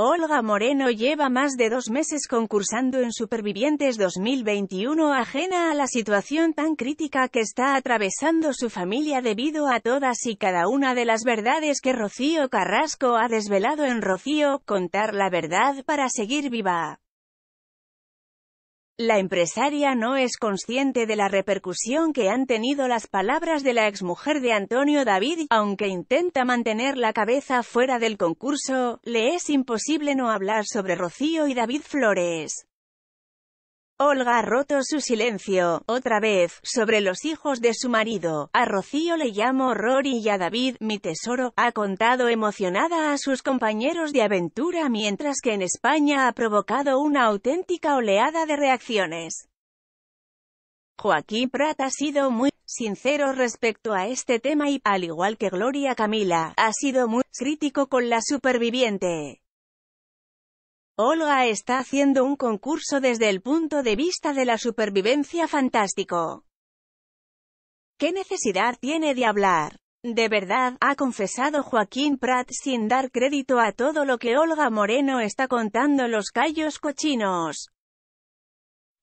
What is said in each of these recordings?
Olga Moreno lleva más de dos meses concursando en Supervivientes 2021 ajena a la situación tan crítica que está atravesando su familia debido a todas y cada una de las verdades que Rocío Carrasco ha desvelado en Rocío, contar la verdad para seguir viva. La empresaria no es consciente de la repercusión que han tenido las palabras de la exmujer de Antonio David, aunque intenta mantener la cabeza fuera del concurso, le es imposible no hablar sobre Rocío y David Flores. Olga ha roto su silencio, otra vez, sobre los hijos de su marido. A Rocío le llamo Rory y a David, mi tesoro, ha contado emocionada a sus compañeros de aventura mientras que en España ha provocado una auténtica oleada de reacciones. Joaquín Prat ha sido muy sincero respecto a este tema y, al igual que Gloria Camila, ha sido muy crítico con la superviviente. Olga está haciendo un concurso desde el punto de vista de la supervivencia fantástico. ¿Qué necesidad tiene de hablar? De verdad, ha confesado Joaquín Prat sin dar crédito a todo lo que Olga Moreno está contando los callos cochinos.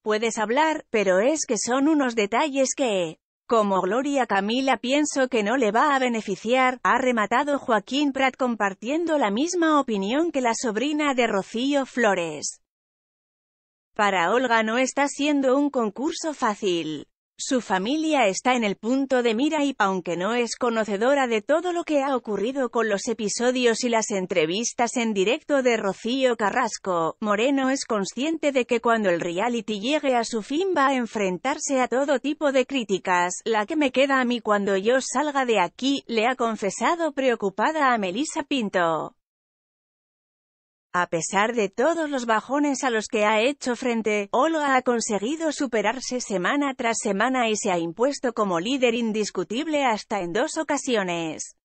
Puedes hablar, pero es que son unos detalles que, como Gloria Camila pienso que no le va a beneficiar, ha rematado Joaquín Prat compartiendo la misma opinión que la sobrina de Rocío Flores. Para Olga no está siendo un concurso fácil. Su familia está en el punto de mira y, aunque no es conocedora de todo lo que ha ocurrido con los episodios y las entrevistas en directo de Rocío Carrasco, Moreno es consciente de que cuando el reality llegue a su fin va a enfrentarse a todo tipo de críticas, la que me queda a mí cuando yo salga de aquí, le ha confesado preocupada a Melissa Pinto. A pesar de todos los bajones a los que ha hecho frente, Olga ha conseguido superarse semana tras semana y se ha impuesto como líder indiscutible hasta en dos ocasiones.